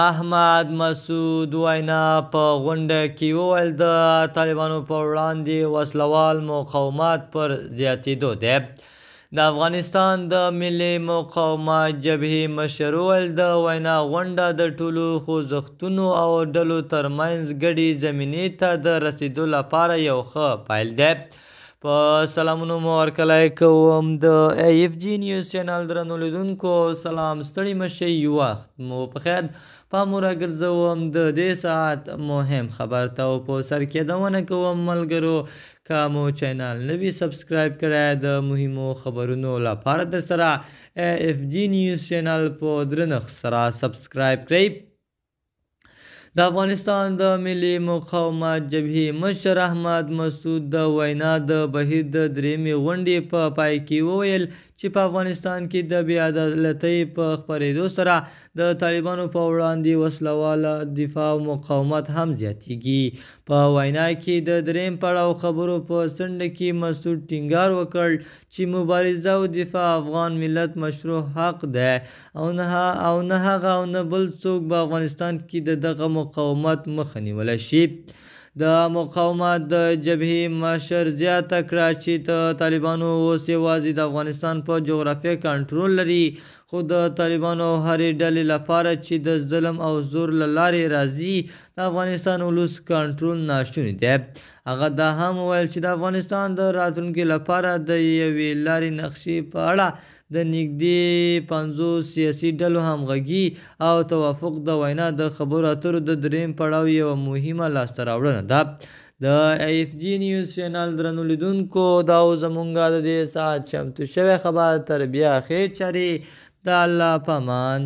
احمد مسعود وینا په غونډه کې وویل د طالبانو په وړاندې وسلوال مقاومت پر زیاتېدو دی د افغانستان د ملي مقاومت جبهې مشر وویل د وینا غونډه د ټولو خوځښتونو او ډلو ترمنځ ګډې زمینې ته د رسیدو لپاره یو ښه پیل دی په سلامونو مو ورکلای کوم د ایف جی نیوز چینل درنو لیدونکو سلام ستړي مشي یو وخت مو په خیر په مور ګرځوم د دې ساعت مهم خبر ته په سر کې دونه کوم ملګرو کامو چینل نوی سبسکرایب کړئ د مهمو خبرونو لپاره د سره ایف جی نیوز چینل په درنخ سره سبسکرایب کړئ د افغانستان د ملي مقاومت جبهې مشر احمد مسعود د وینا د بهیر د درېمې غونډې په پا پای کې وویل چې په افغانستان کې د بې عدالتۍ په خپرېدو سره د طالبانو په وړاندې وسلواله دفاع او مقاومت هم زیاتیږي په وینا کې د درېم پړاو خبرو په څنډه کې مسعود ټینګار وکړ چې مبارزه او دفاع افغان ملت مشروع حق دی او نه او نه هغه او نه بل څوک په افغانستان کې د دغه مقاومت مخه نیوله شي د مقاومت د جبهې مشر زیاته کړه چې د طالبانو اوس یوازې د افغانستان په جغرافیه کنټرول لري خو د طالبانو هرې ډلې لپاره چې د ظلم او زور له لارې راځي د افغانستان ولوس کنټرول ناشونی دی هغه دا هم وویل چې د افغانستان د راتلونکي لپاره د یوې لارې نقشې په اړه د نږدې پنځو سیاسي ډلو همغږي او توافق د وینا د خبرو اترو د دریم پړاو یوه مهمه لاسته راوړنه ده د ایف جی نیوز چینل درنو لیدونکو دا زمونږ د دې ساعت چمتو شوی خبر تر بیا ښې چارې د الله په امان